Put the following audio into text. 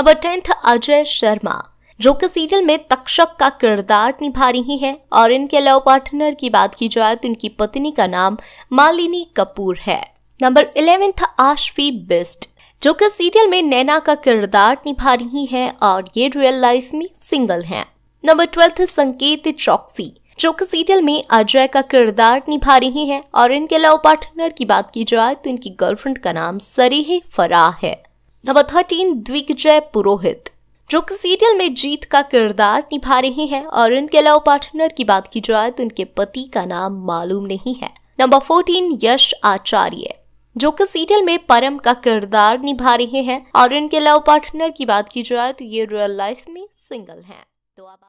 Number tenth Ajay Sharma जो कि serial में तक्षक का किरदार निभा रही हैं और इनके लव पार्टनर की बात की जाए तो इनकी पत्नी का नाम मालिनी कपूर है नंबर इलेवेंथ आशवी बिस्ट जो कि सीरियल में नैना का किरदार निभा रही हैं और ये रियल लाइफ में सिंगल हैं। नंबर ट्वेल्थ संकेत चौकसी जो कि सीरियल में अजय का किरदार निभा रही हैं और इनके लव पार्टनर की बात की जाए तो इनकी गर्लफ्रेंड का नाम सरेह फराह है नंबर थर्टीन द्विग्जय पुरोहित जो कि सीरियल में जीत का किरदार निभा रहे हैं और इनके अलावा पार्टनर की बात की जाए तो इनके पति का नाम मालूम नहीं है नंबर फोर्टीन यश आचार्य जो कि सीरियल में परम का किरदार निभा रहे हैं और इनके लव पार्टनर की बात की जाए तो ये रियल लाइफ में सिंगल हैं तो आप